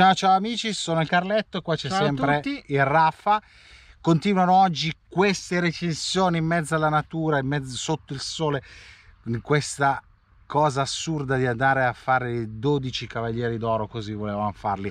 Ciao ciao amici, sono il Carletto, qua c'è ciao sempre il Raffa. Continuano oggi queste recensioni in mezzo alla natura, in mezzo sotto il sole, in questa cosa assurda di andare a fare 12 cavalieri d'oro così volevamo farli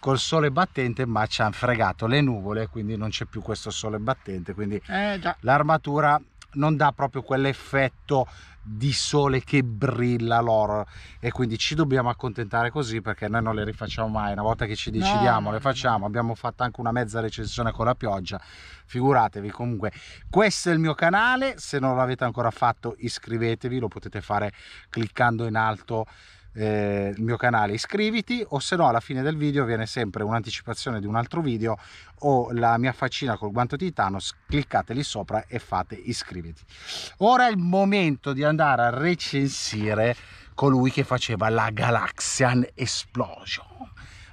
col sole battente ma ci hanno fregato le nuvole quindi non c'è più questo sole battente quindi eh, l'armatura non dà proprio quell'effetto di sole che brilla loro e quindi ci dobbiamo accontentare così perché noi non le rifacciamo mai una volta che ci decidiamo no. le facciamo abbiamo fatto anche una mezza recensione con la pioggia figuratevi comunque questo è il mio canale se non l'avete ancora fatto iscrivetevi lo potete fare cliccando in alto eh, il mio canale iscriviti o se no alla fine del video viene sempre un'anticipazione di un altro video o la mia faccina col guanto titano cliccate lì sopra e fate iscriviti ora è il momento di andare a recensire colui che faceva la Galaxian Explosion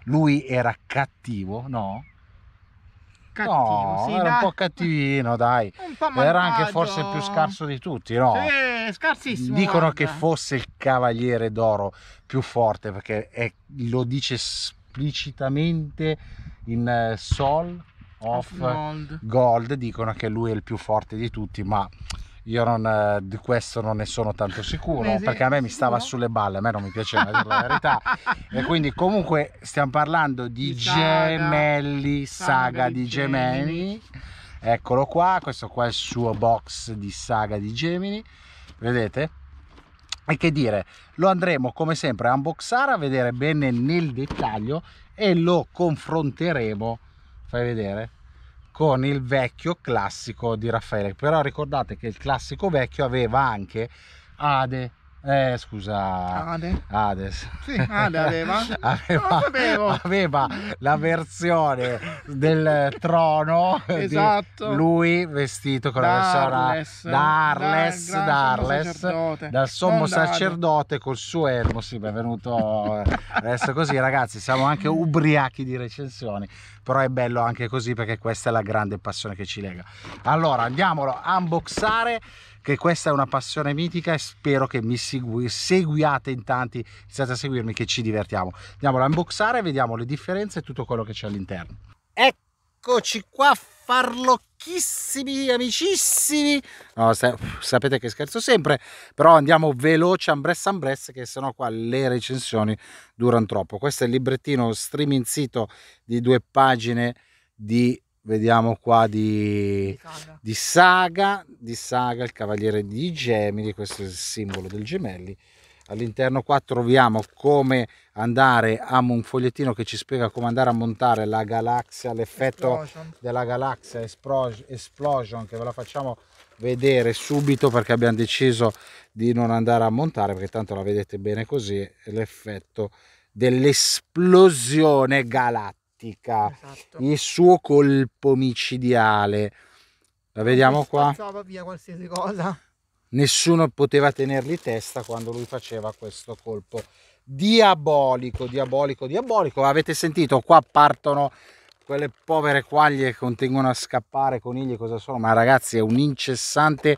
lui era cattivo no? cattivo. No, sì, era dai. un po' cattivino, dai. era anche forse più scarso di tutti, no? Sì, scarsissimo. Dicono guarda. che fosse il cavaliere d'oro più forte perché è, lo dice esplicitamente in uh, Sol of Gold. Gold. Dicono che lui è il più forte di tutti, ma io non, eh, di questo non ne sono tanto sicuro Beh, sì, perché a me mi stava sì, sulle balle a me non mi piaceva dire la verità e quindi comunque stiamo parlando di, di gemelli saga, saga di, di gemelli eccolo qua questo qua è il suo box di saga di gemini vedete e che dire lo andremo come sempre a unboxare a vedere bene nel dettaglio e lo confronteremo fai vedere con il vecchio classico di Raffaele però ricordate che il classico vecchio aveva anche ade eh, scusa. Ade. Hades. Sì, Ade aveva. aveva, aveva la versione del trono. esatto. lui vestito con Darles, la versione Darles, da, Darles dal sommo sacerdote col suo elmo. Sì, benvenuto. Eh, adesso così, ragazzi, siamo anche ubriachi di recensioni, però è bello anche così perché questa è la grande passione che ci lega. Allora, andiamolo a unboxare che questa è una passione mitica e spero che mi si segui, seguiate in tanti, iniziate a seguirmi che ci divertiamo. Andiamo a unboxare e vediamo le differenze e tutto quello che c'è all'interno. Eccoci qua farlocchissimi amicissimi. No, sa sapete che scherzo sempre, però andiamo veloce ambressa ambressa che sennò qua le recensioni durano troppo. Questo è il librettino streaming sito di due pagine di vediamo qua di, di, saga. di saga il cavaliere di gemelli questo è il simbolo del gemelli all'interno qua troviamo come andare a un fogliettino che ci spiega come andare a montare la galassia l'effetto della galassia explosion che ve la facciamo vedere subito perché abbiamo deciso di non andare a montare perché tanto la vedete bene così l'effetto dell'esplosione galattica tattica, esatto. il suo colpo micidiale. La vediamo qua. via qualsiasi cosa. Nessuno poteva tenergli testa quando lui faceva questo colpo diabolico, diabolico, diabolico. Avete sentito? Qua partono quelle povere quaglie che continuano a scappare, conigli cosa sono, ma ragazzi è un incessante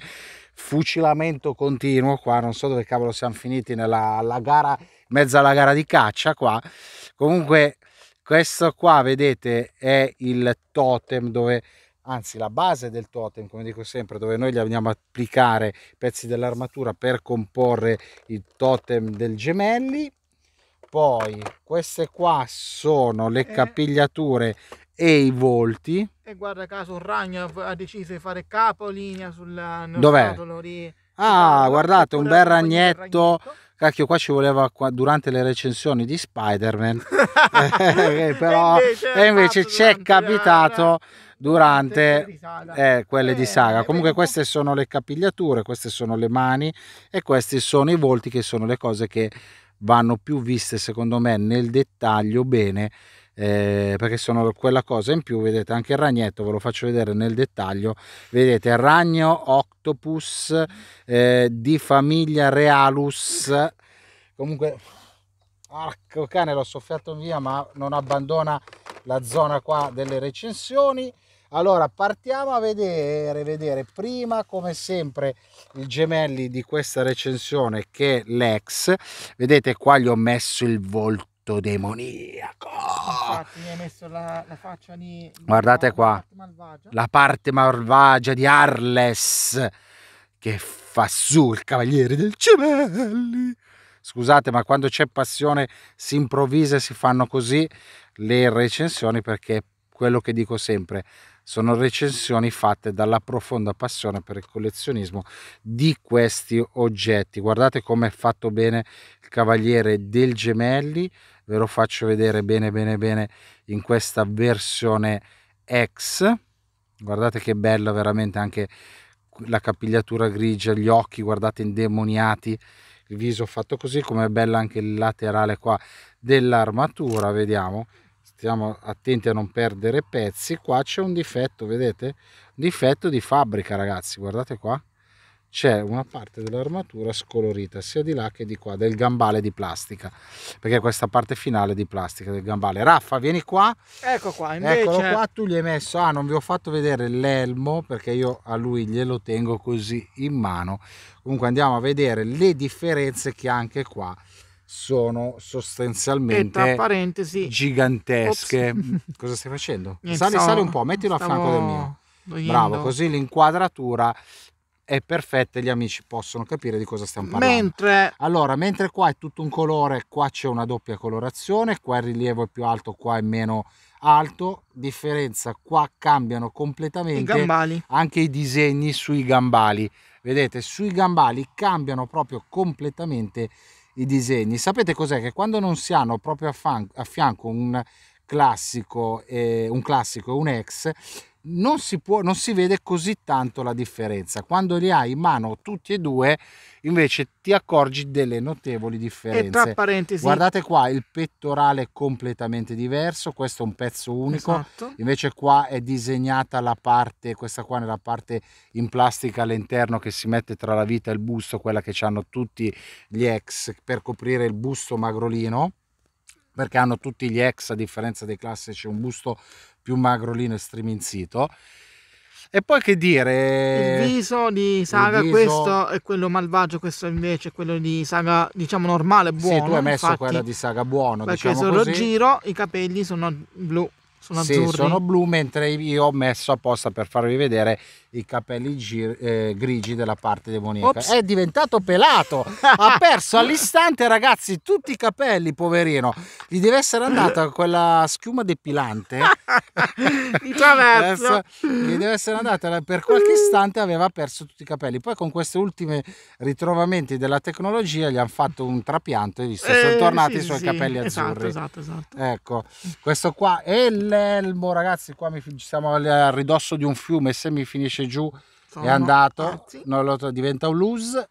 fucilamento continuo qua, non so dove cavolo siamo finiti nella gara, mezza alla gara di caccia qua. Comunque questo qua vedete è il totem dove anzi la base del totem come dico sempre dove noi gli andiamo a applicare pezzi dell'armatura per comporre il totem del gemelli poi queste qua sono le eh. capigliature e i volti e guarda caso un ragno ha deciso di fare capolinea sulla Dov'è? Ah, guardate, un bel ragnetto. Cacchio, qua ci voleva qua, durante le recensioni di Spider-Man. Eh, eh, però, e invece ci è capitato durante eh, quelle di eh, saga. Comunque queste sono le capigliature, queste sono le mani e questi sono i volti che sono le cose che vanno più viste secondo me nel dettaglio bene eh, perché sono quella cosa in più vedete anche il ragnetto ve lo faccio vedere nel dettaglio vedete ragno octopus eh, di famiglia realus comunque arco cane l'ho soffiato via ma non abbandona la zona qua delle recensioni allora partiamo a vedere, vedere prima come sempre i gemelli di questa recensione che l'ex vedete qua gli ho messo il volto tutto demoniaco. Infatti, mi hai messo la, la faccia di. Guardate la, qua. La parte, la parte malvagia di Arles che fa su il cavaliere del Cimelli. Scusate, ma quando c'è passione si improvvisa e si fanno così le recensioni perché quello che dico sempre sono recensioni fatte dalla profonda passione per il collezionismo di questi oggetti guardate come è fatto bene il cavaliere del gemelli ve lo faccio vedere bene bene bene in questa versione X guardate che bella veramente anche la capigliatura grigia gli occhi guardate indemoniati il viso fatto così come è bella anche il laterale qua dell'armatura vediamo stiamo attenti a non perdere pezzi qua c'è un difetto vedete difetto di fabbrica ragazzi guardate qua c'è una parte dell'armatura scolorita sia di là che di qua del gambale di plastica perché questa parte finale è di plastica del gambale Raffa vieni qua ecco qua invece eccolo qua tu gli hai messo ah non vi ho fatto vedere l'elmo perché io a lui glielo tengo così in mano comunque andiamo a vedere le differenze che anche qua sono sostanzialmente gigantesche Ops. Mm, cosa stai facendo? Sali, sali un po' mettilo Stavo... a fianco del mio Bravo, così l'inquadratura è perfetta e gli amici possono capire di cosa stiamo parlando. Mentre... Allora, mentre qua è tutto un colore, qua c'è una doppia colorazione, qua il rilievo è più alto, qua è meno alto, differenza qua cambiano completamente I anche i disegni sui gambali. Vedete, sui gambali cambiano proprio completamente i disegni. Sapete cos'è? Che quando non si hanno proprio a, fianco un classico, eh, un classico un ex, non si, può, non si vede così tanto la differenza. Quando li hai in mano tutti e due, invece ti accorgi delle notevoli differenze. E tra parentesi, guardate qua il pettorale completamente diverso. Questo è un pezzo unico. Esatto. Invece, qua è disegnata la parte, questa qua nella parte in plastica all'interno che si mette tra la vita e il busto, quella che hanno tutti gli ex per coprire il busto magrolino perché hanno tutti gli ex a differenza dei classici un busto più magrolino e striminzito. E poi che dire? Il viso di Saga, viso... questo è quello malvagio, questo invece è quello di Saga, diciamo normale, buono. Sì, tu hai messo infatti, quella di Saga buono, perché diciamo se lo giro i capelli sono blu, sono sì, azzurri. sono blu, mentre io ho messo apposta per farvi vedere i capelli gir- eh, grigi della parte demonica. Ops. È diventato pelato, ha perso all'istante ragazzi tutti i capelli, poverino. Gli deve essere andata quella schiuma depilante. Di traverso. Gli deve essere andata per qualche mm. istante aveva perso tutti i capelli. Poi con questi ultimi ritrovamenti della tecnologia gli hanno fatto un trapianto e visto, eh, sono tornati sì, i suoi sì, capelli esatto, azzurri. Esatto, esatto, esatto. Ecco, questo qua è l'elmo ragazzi, qua mi, siamo al ridosso di un fiume, se mi finisce giù Sono è andato, lo, diventa un loose.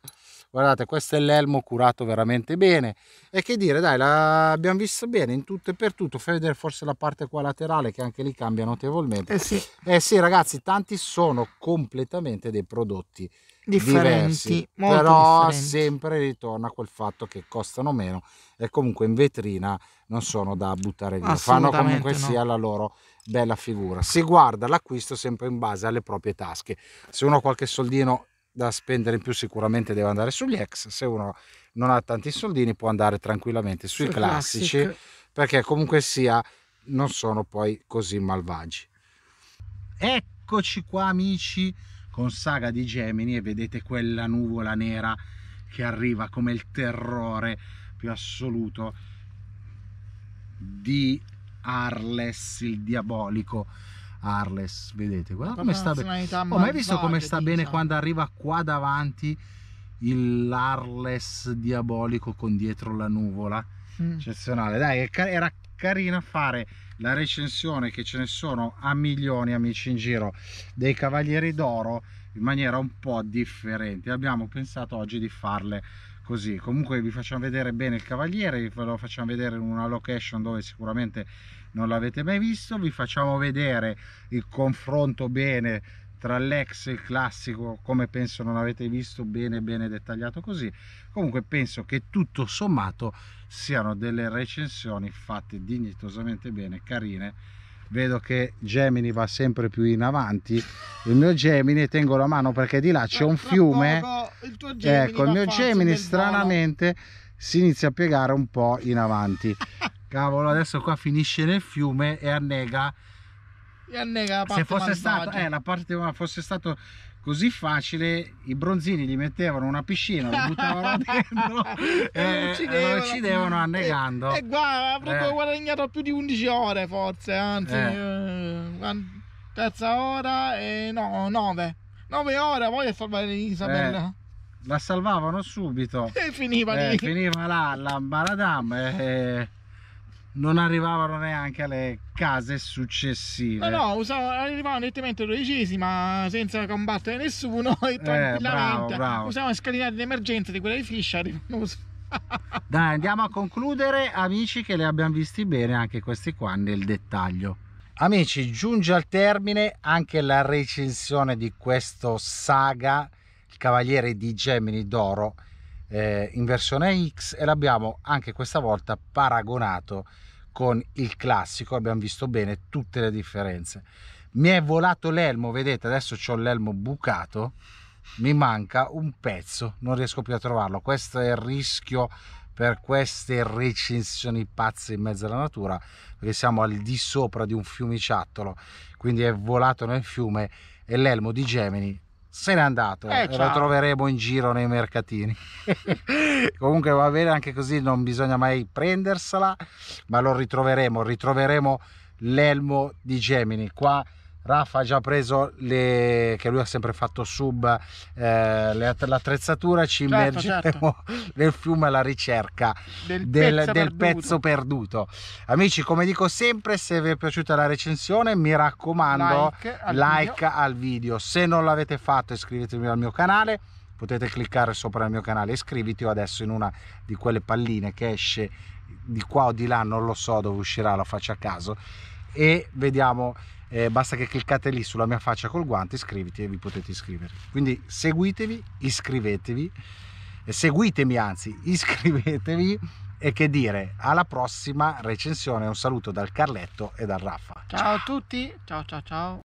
Guardate, questo è l'elmo curato veramente bene. E che dire, dai, l'abbiamo visto bene in tutto e per tutto. Fai vedere forse la parte qua laterale che anche lì cambia notevolmente. Eh sì. Eh sì, ragazzi, tanti sono completamente dei prodotti differenti, diversi, però differenti. sempre ritorna quel fatto che costano meno e comunque in vetrina non sono da buttare via, fanno comunque no. sia la loro bella figura. Si guarda l'acquisto sempre in base alle proprie tasche, se uno ha qualche soldino da spendere in più sicuramente deve andare sugli ex, se uno non ha tanti soldini può andare tranquillamente sui, sui classici classic. perché comunque sia non sono poi così malvagi. Eccoci qua amici con Saga di Gemini e vedete quella nuvola nera che arriva come il terrore più assoluto di Arles, il diabolico Arles, vedete, guarda come sta bene. Ho mai visto come sta bene diciamo. quando arriva qua davanti l'Arles diabolico con dietro la nuvola? Mm. Eccezionale, dai, era carina fare la recensione che ce ne sono a milioni amici in giro dei cavalieri d'oro in maniera un po' differente abbiamo pensato oggi di farle così comunque vi facciamo vedere bene il cavaliere ve lo facciamo vedere in una location dove sicuramente non l'avete mai visto vi facciamo vedere il confronto bene tra l'ex e il classico come penso non avete visto bene bene dettagliato così comunque penso che tutto sommato siano delle recensioni fatte dignitosamente bene carine vedo che Gemini va sempre più in avanti il mio Gemini tengo la mano perché di là c'è un fiume il ecco il mio Gemini stranamente si inizia a piegare un po' in avanti cavolo adesso qua finisce nel fiume e annega se fosse stato, eh, la parte fosse stato così facile, i bronzini gli mettevano una piscina, lo buttavano dentro e, e, uccidevano, lo uccidevano annegando. E, e guarda, avrebbe eh. guadagnato più di 11 ore forse, anzi, eh. eh terza ora e no, 9. 9 ore, poi a salvare Isabella. Eh la salvavano subito e finiva, eh, lì. finiva là la baradam e, eh, non arrivavano neanche alle case successive. No, no, usavano, arrivavano direttamente dodicesi, senza combattere nessuno e eh, tranquillamente eh, bravo, usavano scalinate d'emergenza di quella di Fiscia. Dai, andiamo a concludere, amici, che le abbiamo visti bene anche questi qua nel dettaglio. Amici, giunge al termine anche la recensione di questo saga, il Cavaliere di Gemini d'Oro eh, in versione X e l'abbiamo anche questa volta paragonato con il classico abbiamo visto bene tutte le differenze mi è volato l'elmo vedete adesso ho l'elmo bucato mi manca un pezzo non riesco più a trovarlo questo è il rischio per queste recensioni pazze in mezzo alla natura perché siamo al di sopra di un fiumiciattolo quindi è volato nel fiume e l'elmo di Gemini se n'è andato eh, lo troveremo in giro nei mercatini comunque va bene anche così non bisogna mai prendersela ma lo ritroveremo ritroveremo l'elmo di Gemini qua Rafa ha già preso le che lui ha sempre fatto sub eh, l'attrezzatura ci certo, certo. nel fiume alla ricerca del, del, pezzo, del perduto. pezzo, perduto. amici come dico sempre se vi è piaciuta la recensione mi raccomando like al, like video. al video se non l'avete fatto iscrivetevi al mio canale potete cliccare sopra il mio canale iscriviti o adesso in una di quelle palline che esce di qua o di là non lo so dove uscirà lo faccio a caso e vediamo eh, basta che cliccate lì sulla mia faccia col guante iscriviti e vi potete iscrivere quindi seguitevi iscrivetevi seguitemi anzi iscrivetevi e che dire alla prossima recensione un saluto dal Carletto e dal Raffa ciao, ciao a tutti ciao ciao ciao